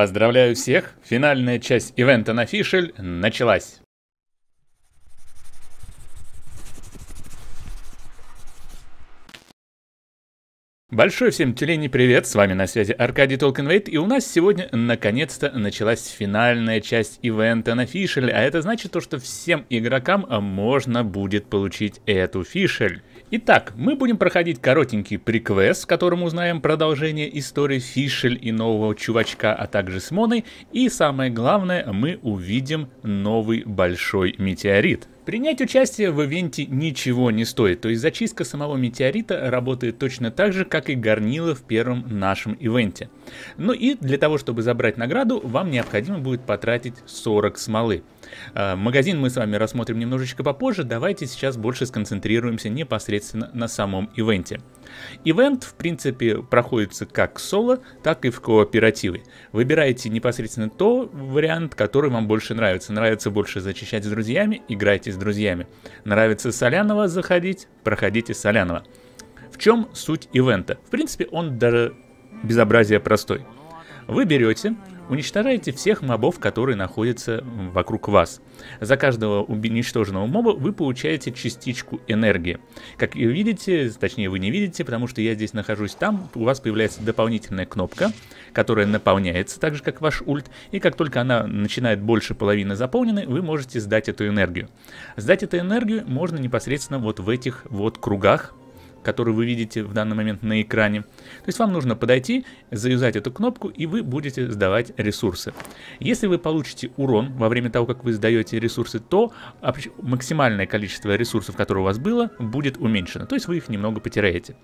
Поздравляю всех! Финальная часть ивента на Фишель началась! Большой всем тюлени привет, с вами на связи Аркадий Толкенвейт, и у нас сегодня наконец-то началась финальная часть ивента на фишель, а это значит то, что всем игрокам можно будет получить эту фишель. Итак, мы будем проходить коротенький приквест, в котором узнаем продолжение истории Фишель и нового чувачка, а также с Моной. И самое главное, мы увидим новый большой метеорит. Принять участие в ивенте ничего не стоит, то есть зачистка самого метеорита работает точно так же, как и горнило в первом нашем ивенте. Ну и для того, чтобы забрать награду, вам необходимо будет потратить 40 смолы. А, магазин мы с вами рассмотрим немножечко попозже, давайте сейчас больше сконцентрируемся непосредственно на самом ивенте. Ивент, в принципе, проходится как соло, так и в кооперативе. Выбирайте непосредственно то вариант, который вам больше нравится. Нравится больше зачищать с друзьями, играйте с друзьями. Нравится соляного заходить, проходите соляного. В чем суть ивента? В принципе, он даже безобразие простой. Вы берете Уничтожаете всех мобов, которые находятся вокруг вас. За каждого уничтоженного моба вы получаете частичку энергии. Как вы видите, точнее вы не видите, потому что я здесь нахожусь там, у вас появляется дополнительная кнопка, которая наполняется так же, как ваш ульт, и как только она начинает больше половины заполнены, вы можете сдать эту энергию. Сдать эту энергию можно непосредственно вот в этих вот кругах, который вы видите в данный момент на экране. То есть вам нужно подойти, завязать эту кнопку, и вы будете сдавать ресурсы. Если вы получите урон во время того, как вы сдаете ресурсы, то максимальное количество ресурсов, которое у вас было, будет уменьшено. То есть вы их немного потеряете.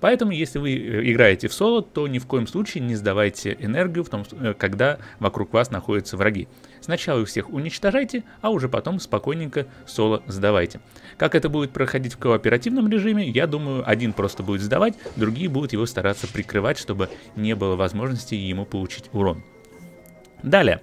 Поэтому, если вы э, играете в соло, то ни в коем случае не сдавайте энергию, в том, э, когда вокруг вас находятся враги. Сначала их всех уничтожайте, а уже потом спокойненько соло сдавайте. Как это будет проходить в кооперативном режиме, я думаю, один просто будет сдавать, другие будут его стараться прикрывать, чтобы не было возможности ему получить урон. Далее.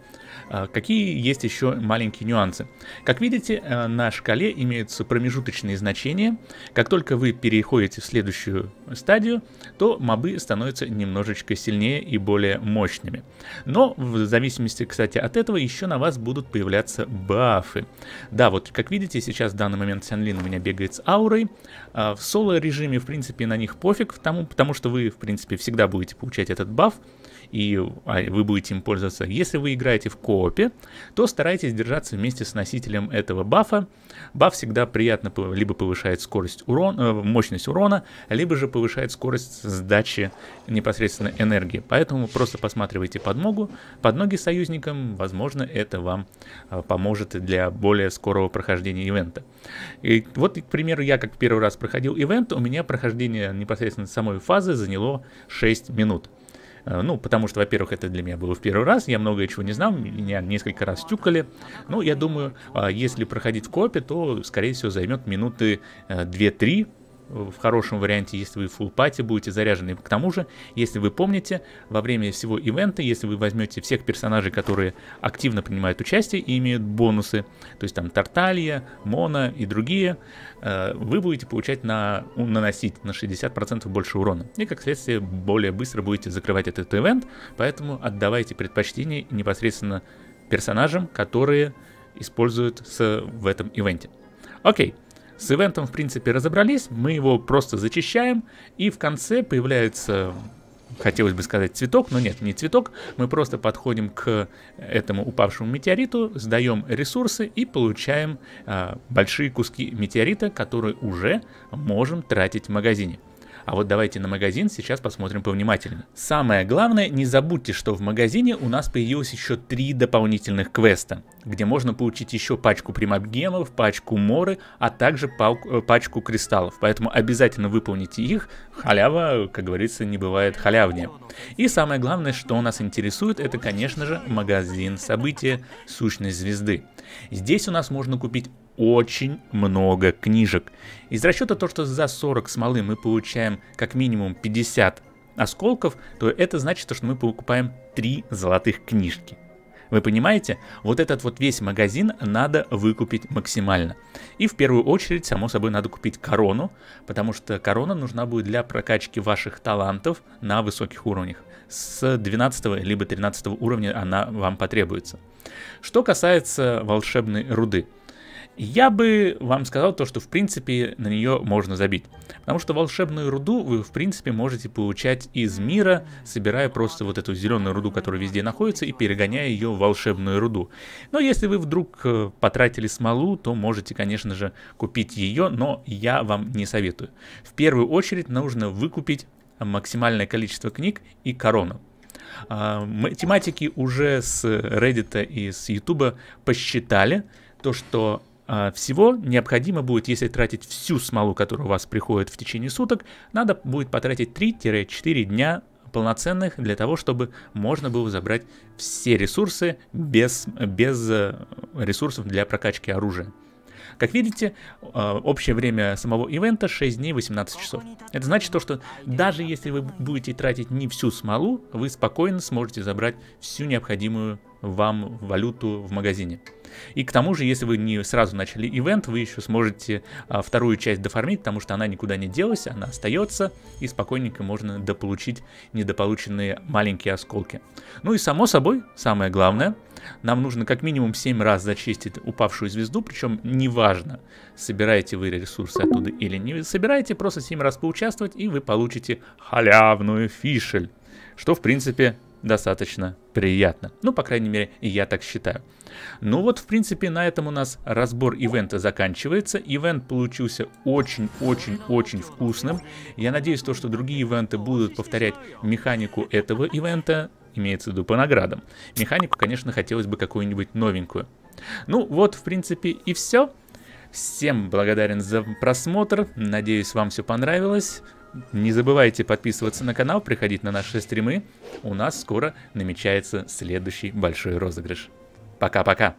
А, какие есть еще маленькие нюансы? Как видите, э, на шкале имеются промежуточные значения. Как только вы переходите в следующую стадию, то мобы становятся немножечко сильнее и более мощными. Но в зависимости, кстати, от этого еще на вас будут появляться бафы. Да, вот как видите, сейчас в данный момент Сянлин у меня бегает с аурой. А, в соло-режиме, в принципе, на них пофиг, потому, потому что вы, в принципе, всегда будете получать этот баф, и а, вы будете им пользоваться, если вы играете в коопе, то старайтесь держаться вместе с носителем этого бафа. Баф всегда приятно либо повышает скорость урона, э, мощность урона, либо же повышает скорость сдачи непосредственно энергии. Поэтому просто посматривайте подмогу, под ноги союзникам, возможно, это вам э, поможет для более скорого прохождения ивента. И вот, к примеру, я как первый раз проходил ивент, у меня прохождение непосредственно самой фазы заняло 6 минут. Э, ну, потому что, во-первых, это для меня было в первый раз, я многое чего не знал, меня несколько раз тюкали. Ну, я думаю, а если проходить в копе, то, скорее всего, займет минуты 2-3, э, в хорошем варианте, если вы full пати будете заряжены. К тому же, если вы помните, во время всего ивента, если вы возьмете всех персонажей, которые активно принимают участие и имеют бонусы, то есть там Тарталья, Мона и другие, э, вы будете получать на, наносить на 60% больше урона. И, как следствие, более быстро будете закрывать этот ивент, поэтому отдавайте предпочтение непосредственно персонажам, которые используют в этом ивенте. Окей. Okay. С ивентом, в принципе, разобрались. Мы его просто зачищаем. И в конце появляется хотелось бы сказать цветок, но нет, не цветок. Мы просто подходим к этому упавшему метеориту, сдаем ресурсы и получаем э, большие куски метеорита, которые уже можем тратить в магазине. А вот давайте на магазин сейчас посмотрим повнимательнее. Самое главное, не забудьте, что в магазине у нас появилось еще три дополнительных квеста, где можно получить еще пачку примабгемов, пачку моры, а также э, пачку кристаллов. Поэтому обязательно выполните их. Халява, как говорится, не бывает халявнее. И самое главное, что нас интересует, это, конечно же, магазин события сущность звезды. Здесь у нас можно купить очень много книжек. Из расчета то, что за 40 смолы мы получаем как минимум 50 осколков, то это значит, что мы покупаем 3 золотых книжки. Вы понимаете, вот этот вот весь магазин надо выкупить максимально. И в первую очередь, само собой, надо купить корону, потому что корона нужна будет для прокачки ваших талантов на высоких уровнях. С 12 либо 13 уровня она вам потребуется. Что касается волшебной руды – я бы вам сказал то, что в принципе на нее можно забить. Потому что волшебную руду вы в принципе можете получать из мира, собирая просто вот эту зеленую руду, которая везде находится, и перегоняя ее в волшебную руду. Но если вы вдруг э, потратили смолу, то можете, конечно же, купить ее, но я вам не советую. В первую очередь нужно выкупить максимальное количество книг и корону. А, математики уже с Reddit и с YouTube посчитали то, что а, всего необходимо будет, если тратить всю смолу, которая у вас приходит в течение суток, надо будет потратить 3-4 дня полноценных для того, чтобы можно было забрать все ресурсы без, без э, ресурсов для прокачки оружия. Как видите, а, общее время самого ивента 6 дней 18 часов. Это значит то, что даже если вы будете тратить не всю смолу, вы спокойно сможете забрать всю необходимую вам валюту в магазине. И к тому же, если вы не сразу начали ивент, вы еще сможете а, вторую часть дофармить, потому что она никуда не делась, она остается, и спокойненько можно дополучить недополученные маленькие осколки. Ну и само собой, самое главное, нам нужно как минимум 7 раз зачистить упавшую звезду, причем неважно, собираете вы ресурсы оттуда или не собираете, просто 7 раз поучаствовать, и вы получите халявную фишель, что в принципе достаточно приятно. Ну, по крайней мере, я так считаю. Ну вот, в принципе, на этом у нас разбор ивента заканчивается. Ивент получился очень-очень-очень вкусным. Я надеюсь, то, что другие ивенты будут повторять механику этого ивента, имеется в виду по наградам. Механику, конечно, хотелось бы какую-нибудь новенькую. Ну вот, в принципе, и все. Всем благодарен за просмотр. Надеюсь, вам все понравилось. Не забывайте подписываться на канал, приходить на наши стримы. У нас скоро намечается следующий большой розыгрыш. Пока-пока!